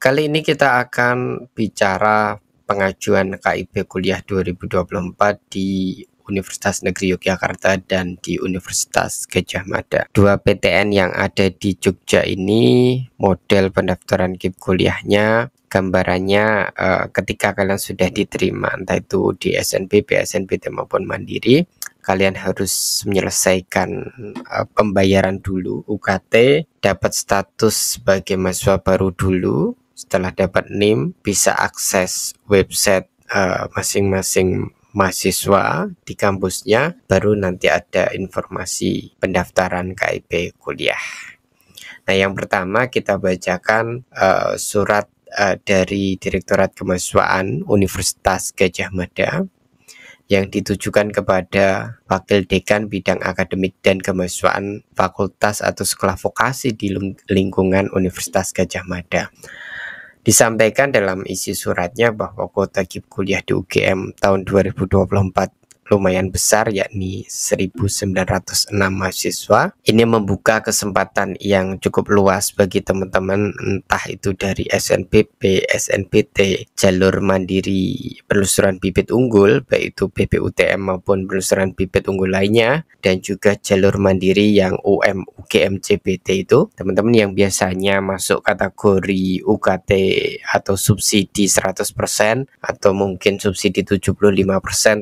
Kali ini kita akan bicara pengajuan KIP Kuliah 2024 di Universitas Negeri Yogyakarta dan di Universitas Gajah Mada. Dua PTN yang ada di Jogja ini model pendaftaran KIP kuliahnya gambarannya uh, ketika kalian sudah diterima entah itu di SNB, BSNB maupun Mandiri, kalian harus menyelesaikan uh, pembayaran dulu UKT, dapat status sebagai mahasiswa baru dulu, setelah dapat NIM bisa akses website eh, masing-masing uh, mahasiswa di kampusnya baru nanti ada informasi pendaftaran KIP kuliah. Nah, yang pertama kita bacakan uh, surat uh, dari Direktorat Kemahasiswaan Universitas Gajah Mada yang ditujukan kepada Wakil Dekan Bidang Akademik dan Kemahasiswaan Fakultas atau Sekolah Vokasi di lingkungan Universitas Gajah Mada disampaikan dalam isi suratnya bahwa kuota kip kuliah di UGM tahun 2024 lumayan besar yakni 1906 mahasiswa. Ini membuka kesempatan yang cukup luas bagi teman-teman entah itu dari SNPP, SNPT, jalur mandiri penelusuran bibit unggul baik itu BPUTM maupun penelusuran bibit unggul lainnya dan juga jalur mandiri yang UM UGM CBT itu. Teman-teman yang biasanya masuk kategori UKT atau subsidi 100% atau mungkin subsidi 75%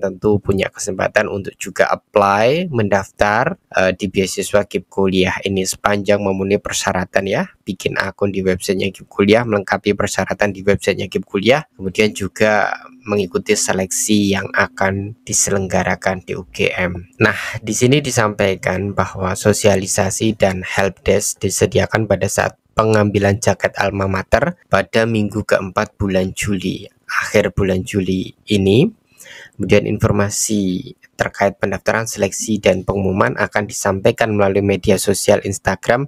tentu punya kesempatan untuk juga apply mendaftar uh, di beasiswa KIP Kuliah ini sepanjang memenuhi persyaratan ya bikin akun di websitenya KIP Kuliah melengkapi persyaratan di websitenya KIP Kuliah kemudian juga mengikuti seleksi yang akan diselenggarakan di UGM. Nah, di sini disampaikan bahwa sosialisasi dan helpdesk disediakan pada saat pengambilan jaket alma mater pada minggu keempat bulan Juli akhir bulan Juli ini Kemudian informasi terkait pendaftaran, seleksi, dan pengumuman akan disampaikan melalui media sosial Instagram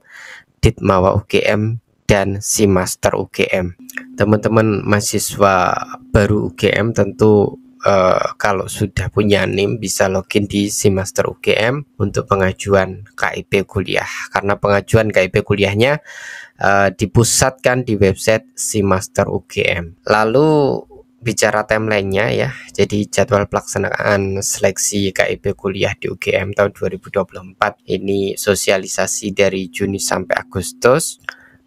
Ditmawa UGM dan si master UGM. Teman-teman mahasiswa baru UGM tentu Uh, kalau sudah punya NIM bisa login di si master UGM untuk pengajuan KIP kuliah karena pengajuan KIP kuliahnya uh, dipusatkan di website si master UGM. Lalu bicara timelinenya ya. Jadi jadwal pelaksanaan seleksi KIP kuliah di UGM tahun 2024 ini sosialisasi dari Juni sampai Agustus.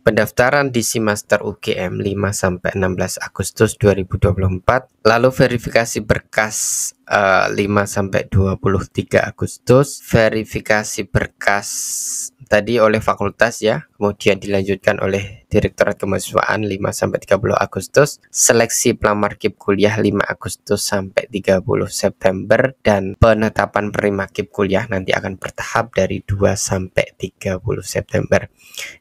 Pendaftaran di semester UGM 5 sampai 16 Agustus 2024, lalu verifikasi berkas uh, eh, 5 sampai 23 Agustus, verifikasi berkas tadi oleh fakultas ya, kemudian dilanjutkan oleh Direktorat Kemahasiswaan 5-30 Agustus, seleksi pelamar KIP kuliah 5 Agustus sampai 30 September, dan penetapan penerima KIP kuliah nanti akan bertahap dari 2 sampai 30 September.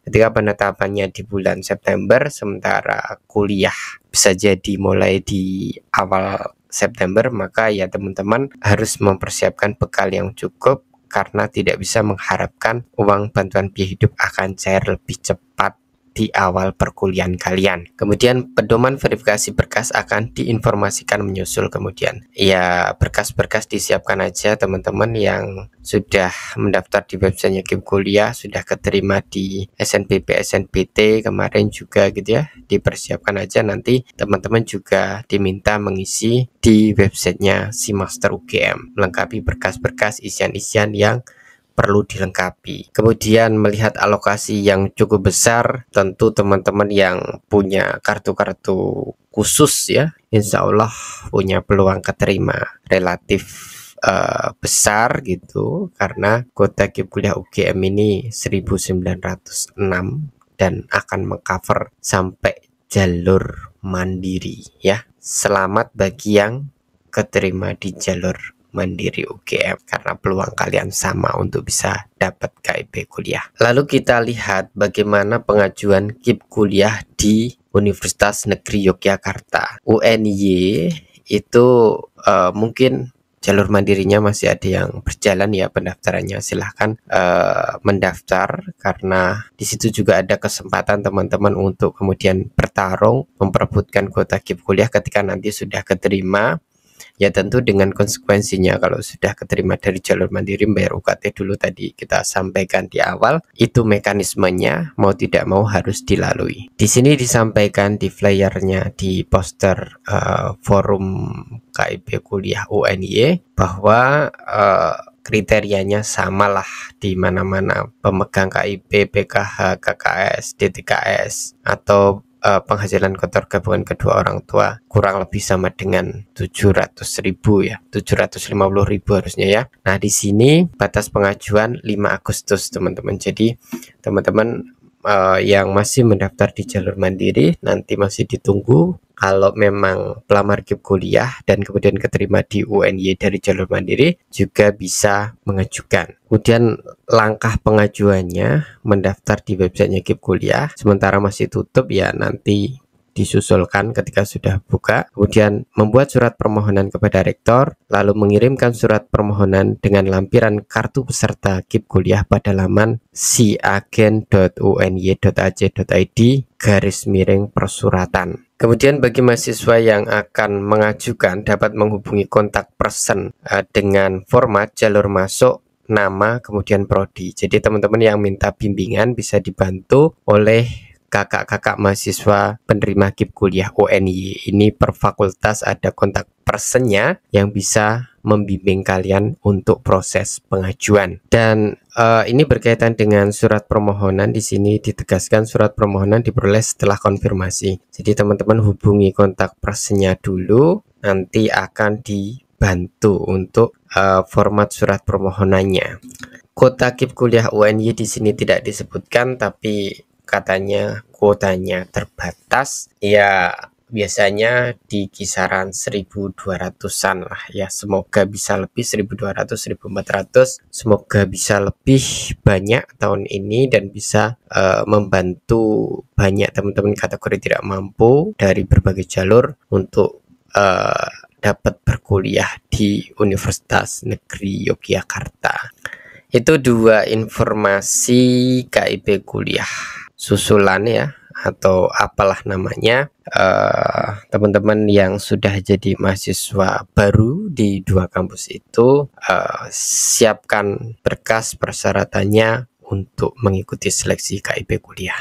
Ketika penetapannya di bulan September, sementara kuliah bisa jadi mulai di awal September, maka ya teman-teman harus mempersiapkan bekal yang cukup karena tidak bisa mengharapkan uang bantuan biaya hidup akan cair lebih cepat di awal perkuliahan kalian. Kemudian pedoman verifikasi berkas akan diinformasikan menyusul kemudian. Ya, berkas-berkas disiapkan aja teman-teman yang sudah mendaftar di websitenya Kim Kuliah, sudah keterima di SNBP, SNPT kemarin juga gitu ya. Dipersiapkan aja nanti teman-teman juga diminta mengisi di websitenya Simaster UGM, melengkapi berkas-berkas isian-isian yang perlu dilengkapi. Kemudian melihat alokasi yang cukup besar, tentu teman-teman yang punya kartu-kartu khusus ya, insya Allah punya peluang keterima relatif Uh, besar gitu karena kuota kuliah UGM ini 1906 dan akan mengcover sampai jalur mandiri ya. Selamat bagi yang keterima di jalur Mandiri UGM karena peluang kalian sama untuk bisa dapat KIP kuliah. Lalu kita lihat bagaimana pengajuan KIP kuliah di Universitas Negeri Yogyakarta. UNY itu uh, mungkin jalur mandirinya masih ada yang berjalan ya pendaftarannya silahkan uh, mendaftar karena di situ juga ada kesempatan teman-teman untuk kemudian bertarung memperebutkan kuota kip kuliah ketika nanti sudah keterima ya tentu dengan konsekuensinya kalau sudah keterima dari jalur mandiri bayar UKT dulu tadi kita sampaikan di awal itu mekanismenya mau tidak mau harus dilalui di sini disampaikan di flyernya di poster uh, forum KIP kuliah UNY e bahwa uh, kriterianya samalah di mana-mana pemegang KIP, PKH, KKS, DTKS atau uh, penghasilan kotor gabungan kedua orang tua kurang lebih sama dengan ratus ribu ya puluh ribu harusnya ya Nah di sini batas pengajuan 5 Agustus teman-teman jadi teman-teman uh, yang masih mendaftar di jalur mandiri nanti masih ditunggu kalau memang pelamar Kip kuliah dan kemudian keterima di UNY dari jalur mandiri juga bisa mengajukan. Kemudian langkah pengajuannya mendaftar di websitenya Kip kuliah sementara masih tutup ya nanti disusulkan ketika sudah buka, kemudian membuat surat permohonan kepada rektor, lalu mengirimkan surat permohonan dengan lampiran kartu peserta KIP kuliah pada laman siagen.uny.ac.id garis miring persuratan. Kemudian bagi mahasiswa yang akan mengajukan dapat menghubungi kontak person eh, dengan format jalur masuk nama kemudian prodi. Jadi teman-teman yang minta bimbingan bisa dibantu oleh kakak-kakak mahasiswa penerima KIP kuliah UNY. Ini per fakultas ada kontak personnya yang bisa membimbing kalian untuk proses pengajuan. Dan uh, ini berkaitan dengan surat permohonan di sini ditegaskan surat permohonan diperoleh setelah konfirmasi. Jadi teman-teman hubungi kontak personnya dulu, nanti akan dibantu untuk uh, format surat permohonannya. Kota KIP kuliah UNY di sini tidak disebutkan tapi katanya kuotanya terbatas ya biasanya di kisaran 1200-an lah ya semoga bisa lebih 1200 1400 semoga bisa lebih banyak tahun ini dan bisa uh, membantu banyak teman-teman kategori tidak mampu dari berbagai jalur untuk uh, dapat berkuliah di Universitas Negeri Yogyakarta itu dua informasi KIP kuliah susulan ya atau apalah namanya eh, teman-teman uh, yang sudah jadi mahasiswa baru di dua kampus itu uh, siapkan berkas persyaratannya untuk mengikuti seleksi KIP kuliah.